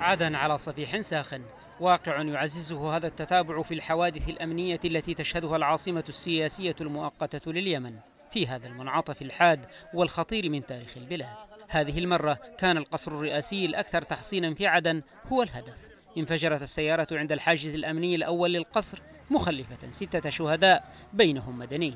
عدن على صفيح ساخن واقع يعززه هذا التتابع في الحوادث الأمنية التي تشهدها العاصمة السياسية المؤقتة لليمن في هذا المنعطف الحاد والخطير من تاريخ البلاد هذه المرة كان القصر الرئاسي الأكثر تحصينا في عدن هو الهدف انفجرت السيارة عند الحاجز الأمني الأول للقصر مخلفة ستة شهداء بينهم مدني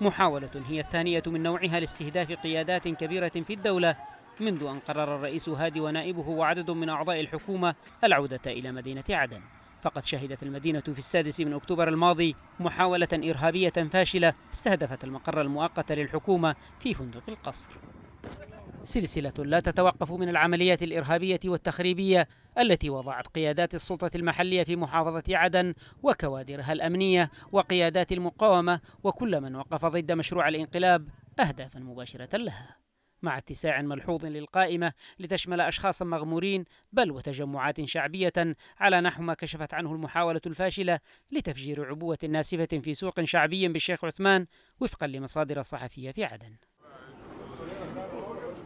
محاولة هي الثانية من نوعها لاستهداف قيادات كبيرة في الدولة منذ أن قرر الرئيس هادي ونائبه وعدد من أعضاء الحكومة العودة إلى مدينة عدن فقد شهدت المدينة في السادس من أكتوبر الماضي محاولة إرهابية فاشلة استهدفت المقر المؤقت للحكومة في فندق القصر سلسلة لا تتوقف من العمليات الإرهابية والتخريبية التي وضعت قيادات السلطة المحلية في محافظة عدن وكوادرها الأمنية وقيادات المقاومة وكل من وقف ضد مشروع الانقلاب أهدافا مباشرة لها مع اتساع ملحوظ للقائمة لتشمل أشخاصا مغمورين بل وتجمعات شعبية على نحو ما كشفت عنه المحاولة الفاشلة لتفجير عبوة ناسفة في سوق شعبي بالشيخ عثمان وفقا لمصادر صحفية في عدن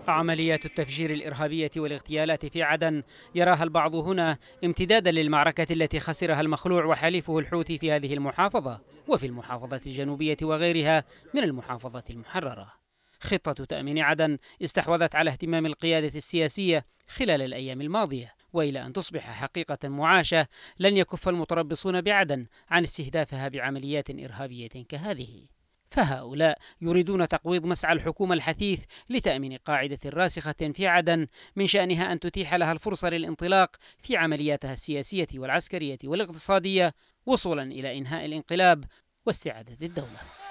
عمليات التفجير الإرهابية والاغتيالات في عدن يراها البعض هنا امتدادا للمعركة التي خسرها المخلوع وحليفه الحوثي في هذه المحافظة وفي المحافظة الجنوبية وغيرها من المحافظة المحررة خطة تأمين عدن استحوذت على اهتمام القيادة السياسية خلال الأيام الماضية وإلى أن تصبح حقيقة معاشة لن يكف المتربصون بعدن عن استهدافها بعمليات إرهابية كهذه فهؤلاء يريدون تقويض مسعى الحكومة الحثيث لتأمين قاعدة راسخة في عدن من شأنها أن تتيح لها الفرصة للانطلاق في عملياتها السياسية والعسكرية والاقتصادية وصولا إلى إنهاء الانقلاب واستعادة الدولة